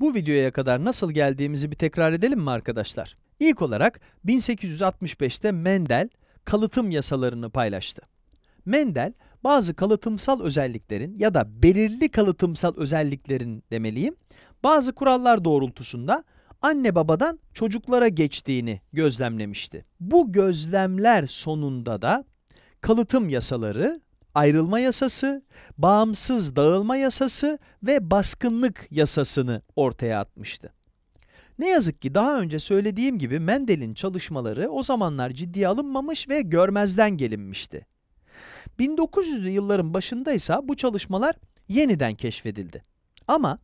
Bu videoya kadar nasıl geldiğimizi bir tekrar edelim mi arkadaşlar? İlk olarak 1865'te Mendel kalıtım yasalarını paylaştı. Mendel bazı kalıtımsal özelliklerin ya da belirli kalıtımsal özelliklerin demeliyim bazı kurallar doğrultusunda anne babadan çocuklara geçtiğini gözlemlemişti. Bu gözlemler sonunda da kalıtım yasaları ayrılma yasası, bağımsız dağılma yasası ve baskınlık yasasını ortaya atmıştı. Ne yazık ki daha önce söylediğim gibi Mendel'in çalışmaları o zamanlar ciddiye alınmamış ve görmezden gelinmişti. 1900'lü yılların başında ise bu çalışmalar yeniden keşfedildi. Ama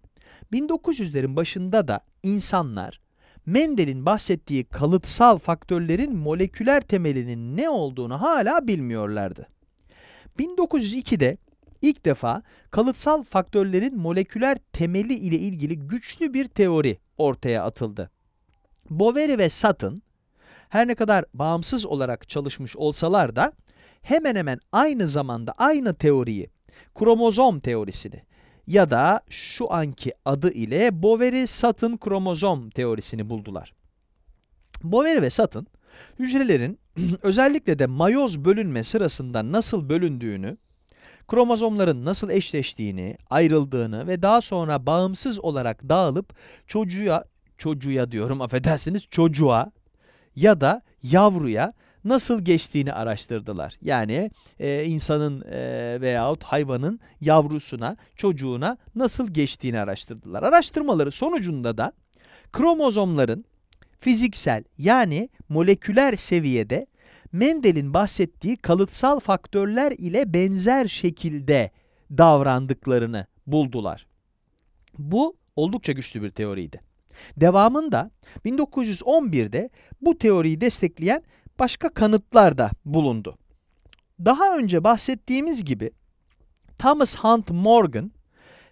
1900'lerin başında da insanlar Mendel'in bahsettiği kalıtsal faktörlerin moleküler temelinin ne olduğunu hala bilmiyorlardı. 1902'de ilk defa kalıtsal faktörlerin moleküler temeli ile ilgili güçlü bir teori ortaya atıldı. Boveri ve Sutton her ne kadar bağımsız olarak çalışmış olsalar da hemen hemen aynı zamanda aynı teoriyi, kromozom teorisini ya da şu anki adı ile Boveri-Sutton kromozom teorisini buldular. Boveri ve Sutton hücrelerin özellikle de mayoz bölünme sırasında nasıl bölündüğünü, kromozomların nasıl eşleştiğini, ayrıldığını ve daha sonra bağımsız olarak dağılıp çocuğa, çocuğa diyorum affedersiniz, çocuğa ya da yavruya nasıl geçtiğini araştırdılar. Yani e, insanın e, veyahut hayvanın yavrusuna, çocuğuna nasıl geçtiğini araştırdılar. Araştırmaları sonucunda da kromozomların fiziksel yani moleküler seviyede Mendel'in bahsettiği kalıtsal faktörler ile benzer şekilde davrandıklarını buldular. Bu oldukça güçlü bir teoriydi. Devamında 1911'de bu teoriyi destekleyen başka kanıtlar da bulundu. Daha önce bahsettiğimiz gibi Thomas Hunt Morgan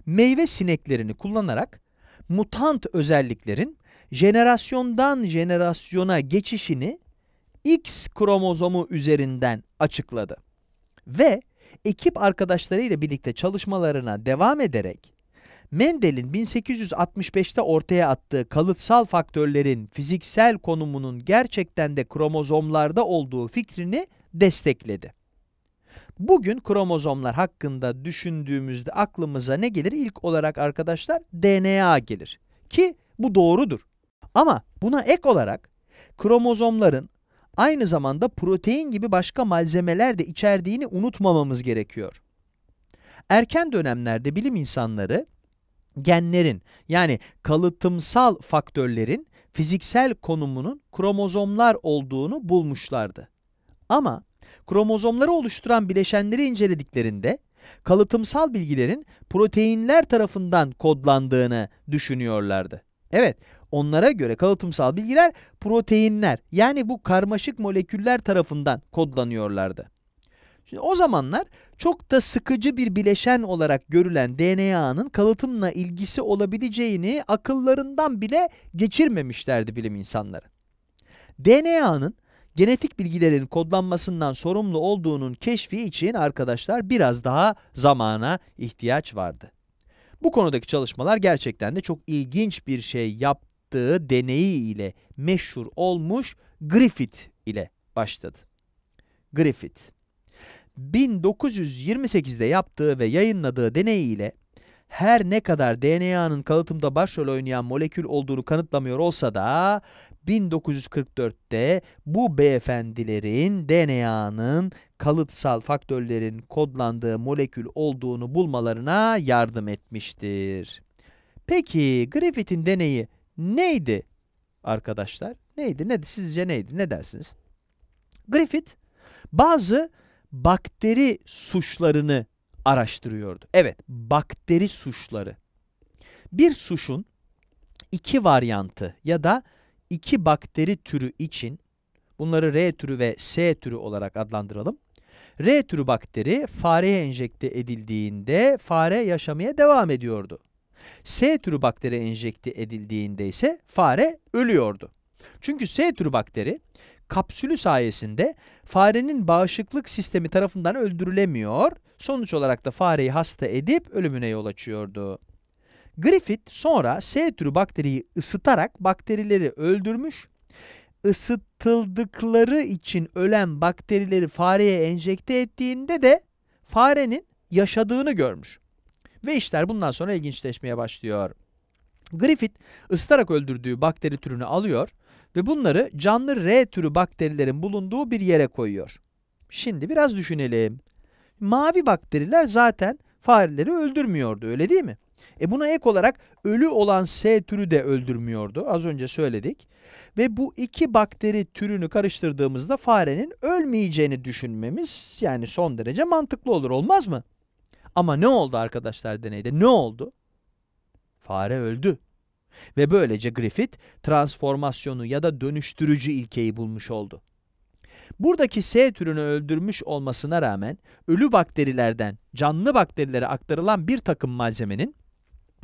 meyve sineklerini kullanarak mutant özelliklerin jenerasyondan jenerasyona geçişini X kromozomu üzerinden açıkladı. Ve ekip arkadaşlarıyla birlikte çalışmalarına devam ederek Mendel'in 1865'te ortaya attığı kalıtsal faktörlerin fiziksel konumunun gerçekten de kromozomlarda olduğu fikrini destekledi. Bugün kromozomlar hakkında düşündüğümüzde aklımıza ne gelir? İlk olarak arkadaşlar DNA gelir ki bu doğrudur. Ama buna ek olarak kromozomların aynı zamanda protein gibi başka malzemeler de içerdiğini unutmamamız gerekiyor. Erken dönemlerde bilim insanları genlerin yani kalıtımsal faktörlerin fiziksel konumunun kromozomlar olduğunu bulmuşlardı. Ama kromozomları oluşturan bileşenleri incelediklerinde kalıtımsal bilgilerin proteinler tarafından kodlandığını düşünüyorlardı. Evet, Onlara göre kalıtımsal bilgiler proteinler yani bu karmaşık moleküller tarafından kodlanıyorlardı. Şimdi o zamanlar çok da sıkıcı bir bileşen olarak görülen DNA'nın kalıtımla ilgisi olabileceğini akıllarından bile geçirmemişlerdi bilim insanları. DNA'nın genetik bilgilerin kodlanmasından sorumlu olduğunun keşfi için arkadaşlar biraz daha zamana ihtiyaç vardı. Bu konudaki çalışmalar gerçekten de çok ilginç bir şey yaptı yaptığı deneyi ile meşhur olmuş Griffith ile başladı. Griffith 1928'de yaptığı ve yayınladığı deneyi ile her ne kadar DNA'nın kalıtımda başrol oynayan molekül olduğunu kanıtlamıyor olsa da 1944'te bu beyefendilerin DNA'nın kalıtsal faktörlerin kodlandığı molekül olduğunu bulmalarına yardım etmiştir. Peki Griffith'in deneyi neydi arkadaşlar? Neydi? Nedir? Sizce neydi? Ne dersiniz? Griffith bazı bakteri suçlarını araştırıyordu. Evet, bakteri suçları. Bir suçun iki varyantı ya da iki bakteri türü için bunları R türü ve S türü olarak adlandıralım. R türü bakteri fareye enjekte edildiğinde fare yaşamaya devam ediyordu. S türü bakteri enjekte edildiğinde ise fare ölüyordu. Çünkü S türü bakteri kapsülü sayesinde farenin bağışıklık sistemi tarafından öldürülemiyor, sonuç olarak da fareyi hasta edip ölümüne yol açıyordu. Griffith sonra S türü bakteriyi ısıtarak bakterileri öldürmüş, ısıtıldıkları için ölen bakterileri fareye enjekte ettiğinde de farenin yaşadığını görmüş. Ve işler bundan sonra ilginçleşmeye başlıyor. Griffith ısıtarak öldürdüğü bakteri türünü alıyor ve bunları canlı R türü bakterilerin bulunduğu bir yere koyuyor. Şimdi biraz düşünelim. Mavi bakteriler zaten fareleri öldürmüyordu öyle değil mi? E buna ek olarak ölü olan S türü de öldürmüyordu. Az önce söyledik. Ve bu iki bakteri türünü karıştırdığımızda farenin ölmeyeceğini düşünmemiz yani son derece mantıklı olur olmaz mı? Ama ne oldu arkadaşlar deneyde? Ne oldu? Fare öldü. Ve böylece Griffith transformasyonu ya da dönüştürücü ilkeyi bulmuş oldu. Buradaki S türünü öldürmüş olmasına rağmen ölü bakterilerden canlı bakterilere aktarılan bir takım malzemenin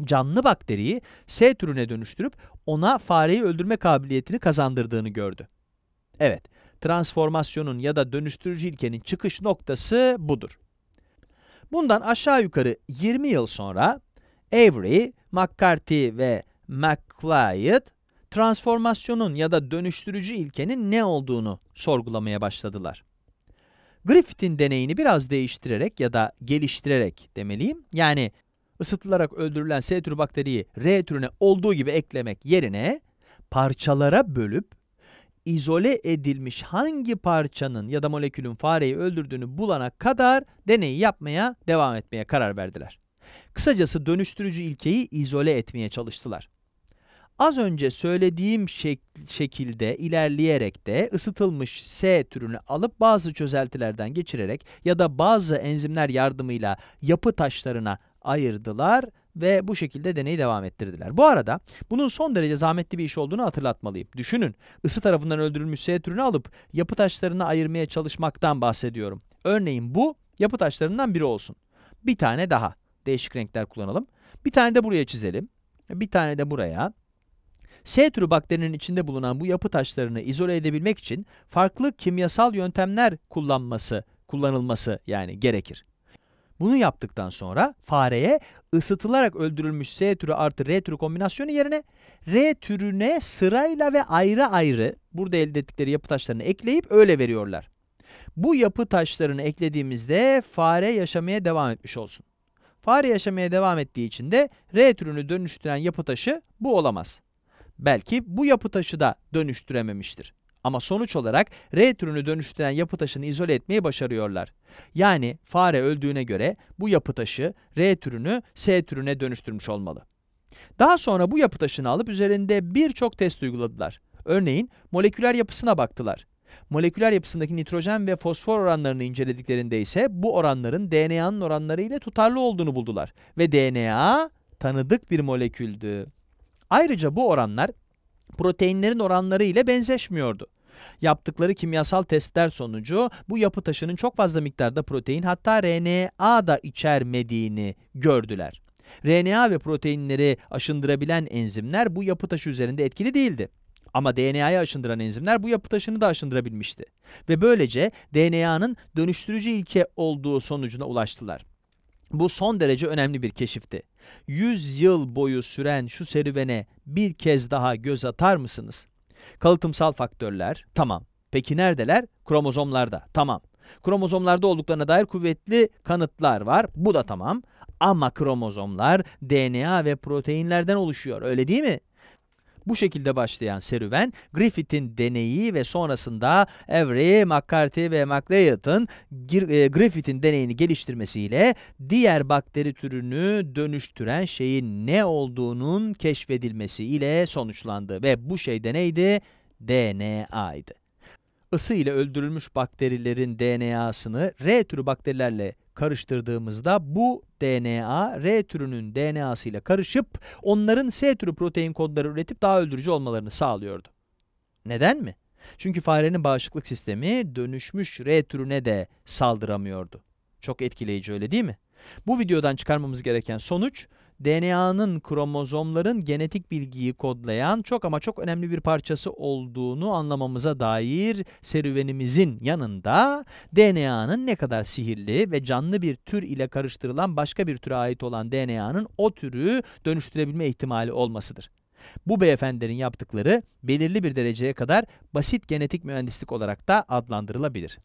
canlı bakteriyi S türüne dönüştürüp ona fareyi öldürme kabiliyetini kazandırdığını gördü. Evet, transformasyonun ya da dönüştürücü ilkenin çıkış noktası budur. Bundan aşağı yukarı 20 yıl sonra Avery, McCarthy ve McLeod transformasyonun ya da dönüştürücü ilkenin ne olduğunu sorgulamaya başladılar. Griffith'in deneyini biraz değiştirerek ya da geliştirerek demeliyim. Yani ısıtılarak öldürülen S türü bakteriyi R türüne olduğu gibi eklemek yerine parçalara bölüp izole edilmiş hangi parçanın ya da molekülün fareyi öldürdüğünü bulana kadar deneyi yapmaya devam etmeye karar verdiler. Kısacası dönüştürücü ilkeyi izole etmeye çalıştılar. Az önce söylediğim şek şekilde ilerleyerek de ısıtılmış S türünü alıp bazı çözeltilerden geçirerek ya da bazı enzimler yardımıyla yapı taşlarına ayırdılar ve bu şekilde deneyi devam ettirdiler. Bu arada bunun son derece zahmetli bir iş olduğunu hatırlatmalıyım. Düşünün ısı tarafından öldürülmüş S türünü alıp yapı taşlarını ayırmaya çalışmaktan bahsediyorum. Örneğin bu yapı taşlarından biri olsun. Bir tane daha değişik renkler kullanalım. Bir tane de buraya çizelim. Bir tane de buraya. S türü bakterinin içinde bulunan bu yapı taşlarını izole edebilmek için farklı kimyasal yöntemler kullanması, kullanılması yani gerekir. Bunu yaptıktan sonra fareye ısıtılarak öldürülmüş S türü artı R türü kombinasyonu yerine R türüne sırayla ve ayrı ayrı burada elde ettikleri yapı taşlarını ekleyip öyle veriyorlar. Bu yapı taşlarını eklediğimizde fare yaşamaya devam etmiş olsun. Fare yaşamaya devam ettiği için de R türünü dönüştüren yapı taşı bu olamaz. Belki bu yapı taşı da dönüştürememiştir. Ama sonuç olarak R türünü dönüştüren yapı taşını izole etmeyi başarıyorlar. Yani fare öldüğüne göre bu yapı taşı R türünü S türüne dönüştürmüş olmalı. Daha sonra bu yapı taşını alıp üzerinde birçok test uyguladılar. Örneğin moleküler yapısına baktılar. Moleküler yapısındaki nitrojen ve fosfor oranlarını incelediklerinde ise bu oranların DNA'nın oranları ile tutarlı olduğunu buldular ve DNA tanıdık bir moleküldü. Ayrıca bu oranlar proteinlerin oranları ile benzeşmiyordu. Yaptıkları kimyasal testler sonucu bu yapı taşının çok fazla miktarda protein hatta RNA da içermediğini gördüler. RNA ve proteinleri aşındırabilen enzimler bu yapı taşı üzerinde etkili değildi. Ama DNA'yı aşındıran enzimler bu yapı taşını da aşındırabilmişti. Ve böylece DNA'nın dönüştürücü ilke olduğu sonucuna ulaştılar. Bu son derece önemli bir keşifti. 100 yıl boyu süren şu serüvene bir kez daha göz atar mısınız? Kalıtımsal faktörler, tamam. Peki neredeler? Kromozomlarda, tamam. Kromozomlarda olduklarına dair kuvvetli kanıtlar var, bu da tamam. Ama kromozomlar DNA ve proteinlerden oluşuyor, öyle değil mi? Bu şekilde başlayan serüven Griffith'in deneyi ve sonrasında Avery, McCarthy ve McLeod'ın e, Griffith'in deneyini geliştirmesiyle diğer bakteri türünü dönüştüren şeyin ne olduğunun keşfedilmesiyle sonuçlandı ve bu şey de neydi? DNA'ydı. Isı ile öldürülmüş bakterilerin DNA'sını R türü bakterilerle karıştırdığımızda bu DNA R türünün DNA'sı ile karışıp onların S türü protein kodları üretip daha öldürücü olmalarını sağlıyordu. Neden mi? Çünkü farenin bağışıklık sistemi dönüşmüş R türüne de saldıramıyordu. Çok etkileyici öyle değil mi? Bu videodan çıkarmamız gereken sonuç DNA'nın kromozomların genetik bilgiyi kodlayan çok ama çok önemli bir parçası olduğunu anlamamıza dair serüvenimizin yanında DNA'nın ne kadar sihirli ve canlı bir tür ile karıştırılan başka bir türe ait olan DNA'nın o türü dönüştürebilme ihtimali olmasıdır. Bu beyefendilerin yaptıkları belirli bir dereceye kadar basit genetik mühendislik olarak da adlandırılabilir.